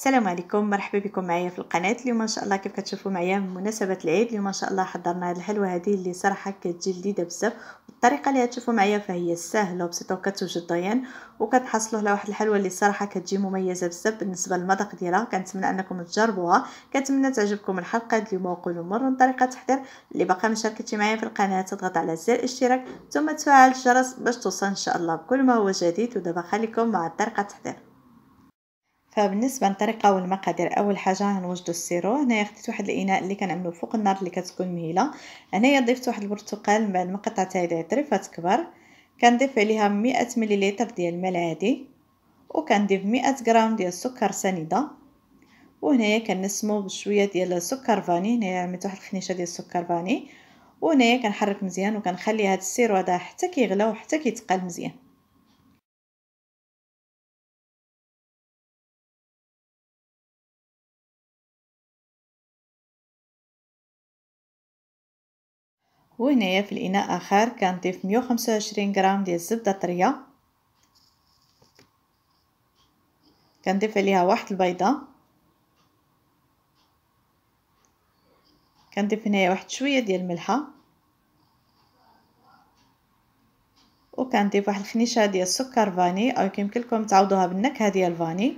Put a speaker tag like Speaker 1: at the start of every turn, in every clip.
Speaker 1: السلام عليكم مرحبا بكم معايا في القناه اليوم ان شاء الله كيف كتشوفوا معايا بمناسبه العيد اليوم ان شاء الله حضرنا هذه الحلوى هذه اللي صراحه كتجي لذيذه بزاف الطريقه اللي غتشوفوا معايا فهي سهله وبسيطه وكتوجد ضيان وكتحصلوا على واحد الحلوى اللي صراحه كتجي مميزه بزاف بالنسبه للمذاق ديالها كنتمنى انكم تجربوها كنتمنى تعجبكم الحلقه اليوم وقولوا مرة طريقه تحضير اللي باقا ما شاركتي معايا في القناه تضغط على زر الاشتراك ثم تفعل الجرس باش توصل ان شاء الله بكل ما هو جديد ودابا خليكم مع طريقه التحضير فبالنسبه للطريقه والمقادير اول حاجه غنوجدوا السيرو هنايا خديت واحد الاناء اللي كنعملوا فوق النار اللي كتكون مهيله هنايا ضيفت واحد البرتقال من بعد ما قطعتها الى طرفات كبر كنضيف عليها 100 مليلتر ديال الماء العادي وكنضيف 100 غرام ديال السكر سنيده وهنايا كنسمو بشويه ديال السكر فاني هنايا عملت واحد الخنيشه ديال السكر فاني وهنايا كنحرك مزيان وكنخلي هاد السيرو هذا حتى كيغلى وحتى كيتقال مزيان وهنايا في الإناء آخر كنضيف مية وخمسة وعشرين غرام ديال الزبدة طرية كنضيف عليها واحد البيضة كنضيف هنايا واحد شوية ديال الملحة وكنضيف واحد الخنيشه ديال السكر فاني او لكم تعوضوها بالنكهه ديال الفاني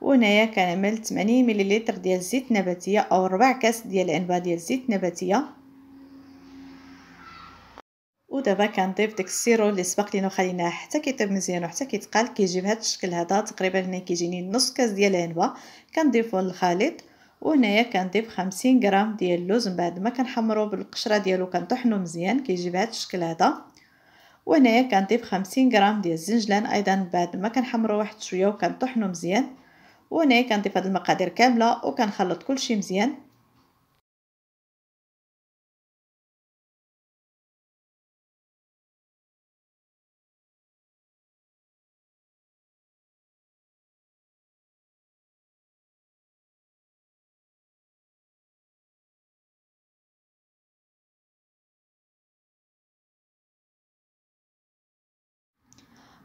Speaker 1: وهنايا كنعمل 80 مليلتر ديال الزيت النباتيه او ربع كاس ديال العنبه ديال الزيت النباتيه ودابا كنضيف داك السيرو اللي سبق لينا وخليناه حتى كيطيب مزيان وحتى كيتقال كيجي بهذا الشكل هذا تقريبا هنا كيجيني نص كاس ديال العنبه كنضيفو للخليط وهنايا كنضيف 50 غرام ديال اللوز من بعد ما كنحمرو بالقشره ديالو كنطحنو مزيان كيجي بهذا الشكل هذا وهنايا كنضيف 50 غرام ديال الزنجلان ايضا من بعد ما كنحمرو واحد شويه وكنطحنو مزيان وهنايا كنضيف هاد المقادير كامله وكنخلط كلشي مزيان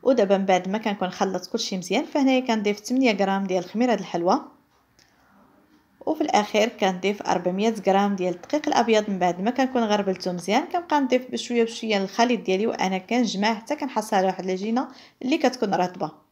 Speaker 1: ودابا من بعد ما كنكون خلطت كلشي مزيان فهنايا كنضيف 8 غرام ديال الخميره الحلوه وفي الاخير كنضيف 400 غرام ديال الدقيق الابيض من بعد ما كنكون غربلته مزيان كنبقى نضيف بشويه بشويه الخليط ديالي وانا كنجمع حتى كنحصل على واحد العجينه اللي كتكون رطبه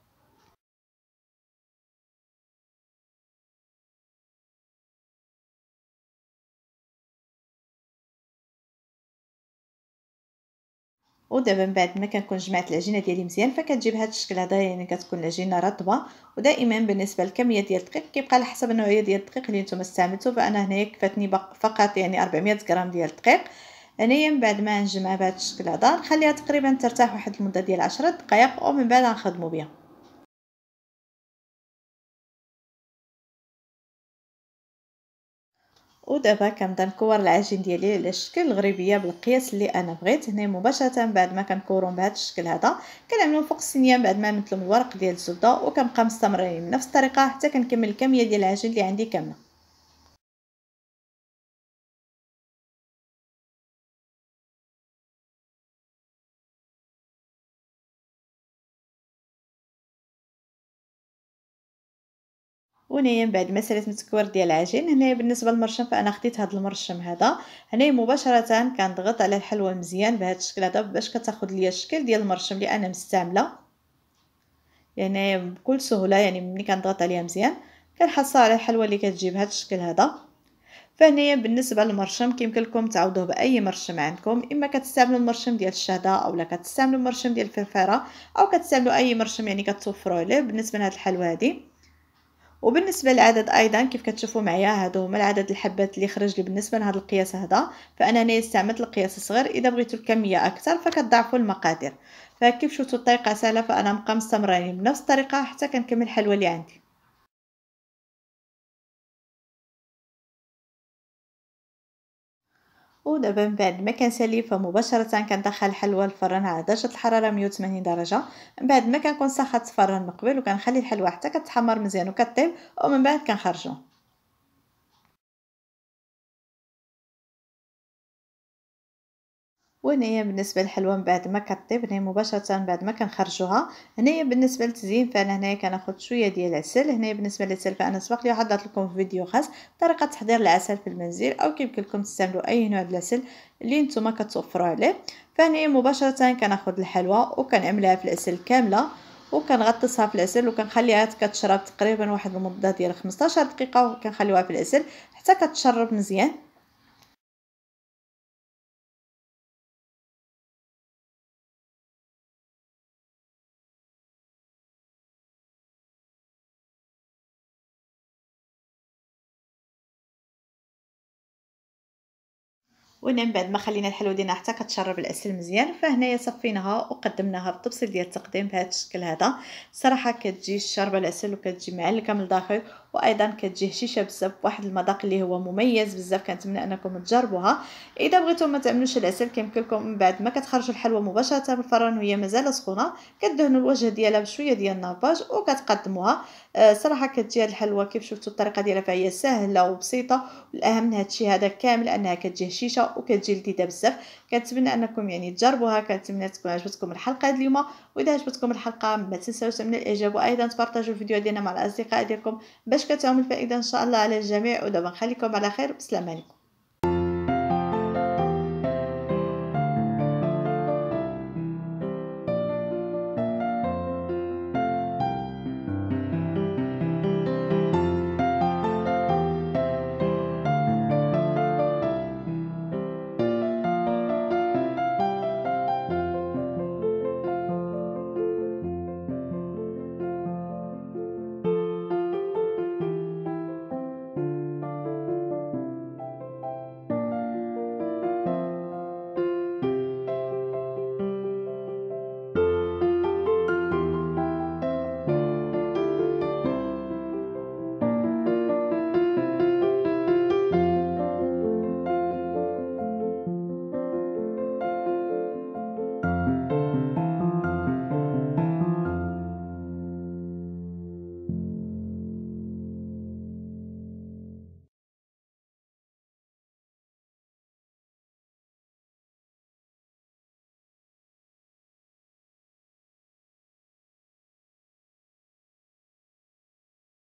Speaker 1: ودابا من بعد ما كنكون جمعت العجينه ديالي مزيان فكتجيب هذا الشكل هذا يعني كتكون العجينه رطبه ودائما بالنسبه للكميه ديال الدقيق كيبقى على حسب النوعيه ديال الدقيق اللي نتوما استعملتو فانا هنايا كفاتني فقط يعني 400 غرام ديال الدقيق هنايا من بعد ما نجمع بهذا الشكل هذا نخليها تقريبا ترتاح واحد المده ديال 10 دقائق ومن بعد نخدموا بها ودابا نكور العجين ديالي على الشكل الغربيه بالقياس اللي انا بغيت هنا مباشره بعد ما كنكورهم بهذا الشكل هذا كنعملو فوق الصينيه بعد ما نمثلو الورق ديال الزبده وكنبقى مستمرين بنفس الطريقه حتى كنكمل الكميه ديال العجين اللي عندي كامله وهنايا من بعد ما سالت التكوير ديال العجين هنايا بالنسبه للمرشم فانا خديت هذا المرشم هذا هنايا مباشره كنضغط على الحلوه مزيان بهذا الشكل هذا باش كتاخذ ليا الشكل ديال المرشم اللي انا مستعمله يعني بكل سهوله يعني ملي كنضغط عليها مزيان كنحصل على الحلوه اللي كتجي بهذا الشكل هذا فهنايا بالنسبه للمرشم كيمكن لكم تعوضوه باي مرشم عندكم اما كتستعملوا المرشم ديال الشهده اولا كتستعملوا المرشم ديال الفرفره او كتستعملوا اي مرشم يعني كتوفروا عليه بالنسبه لهاد الحلوه هذه وبالنسبة للعدد أيضا كيف كتشوفوا معايا هادو هما العدد الحبات اللي خرج لي بالنسبة لهذا القياس هذا فأنا هنايا استعملت القياس الصغير إذا بغيتو الكمية أكثر فكتضاعفوا المقادير فكيف شفتوا الطريقة سهلة فأنا مبقى مستمرين بنفس الطريقة حتى كنكمل الحلوى اللي عندي ودابا من بعد ما كنسالي فمباشره كندخل الحلوى للفرن على درجه الحراره 180 درجه من بعد ما كنكون سخنت الفرن من قبل وكنخلي الحلوى حتى كتحمر مزيان وكطيب ومن بعد كنخرجو وهنايا بالنسبه للحلوه من بعد ما كطيب هنا مباشره بعد ما كنخرجوها هنايا بالنسبه للتزيين فانا هنايا كناخذ شويه ديال العسل هنايا بالنسبه للعسل فانا سبق لي حضرت لكم في فيديو خاص طريقه تحضير العسل في المنزل او كيمكن لكم تستعملوا اي نوع العسل اللي نتوما كتوفروا عليه فهنايا مباشره كناخذ الحلوه وكنعملها في العسل كامله وكنغطسها في العسل وكنخليها كتشرب تقريبا واحد المده ديال 15 دقيقه وكنخليوها في العسل حتى كتشرب مزيان ومن من بعد ما خلينا الحلوه ديالنا حتى كتشرب العسل مزيان فهنايا صفيناها وقدمناها بالتبسيط ديال التقديم بهذا الشكل هذا صراحه كتجي الشربه العسل وكتجي معلكه من الداخل وايضا كتجي هشيشه بزاف بواحد المذاق اللي هو مميز بزاف كنتمنى انكم تجربوها اذا بغيتو ما تعملوش العسل كيمكن من بعد ما كتخرجوا الحلوى مباشره من الفران وهي مازال سخونه كدهنوا الوجه ديالها بشويه ديال النافاج وكتقدموها آه، صراحه كتجي هاد الحلوى كيف شفتوا الطريقه ديالها فهي سهله وبسيطه والاهم من هادشي هذا كامل انها كتجي هشيشه وكتجي لذيذه بزاف كنتمنى انكم يعني تجربوها كنتمنى تكون عجبتكم الحلقه هاد اليوم واذا عجبتكم الحلقه ما تنساوش من الاعجاب وايضا تبارطاجوا الفيديو ديالنا مع الاصدقاء ديالكم باش مشكلة الفائدة إن شاء الله على الجميع ودابا نخليكم على خير والسلام عليكم